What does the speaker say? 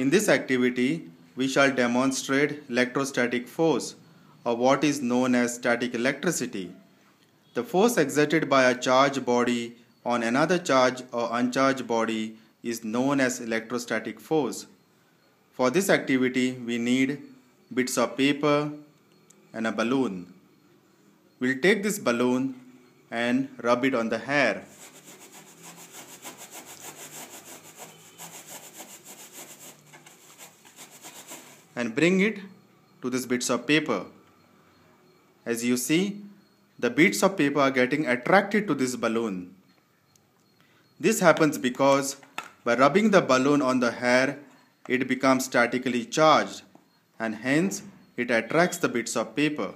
In this activity, we shall demonstrate electrostatic force or what is known as static electricity. The force exerted by a charged body on another charged or uncharged body is known as electrostatic force. For this activity, we need bits of paper and a balloon. We'll take this balloon and rub it on the hair. and bring it to these bits of paper. As you see, the bits of paper are getting attracted to this balloon. This happens because by rubbing the balloon on the hair, it becomes statically charged and hence it attracts the bits of paper.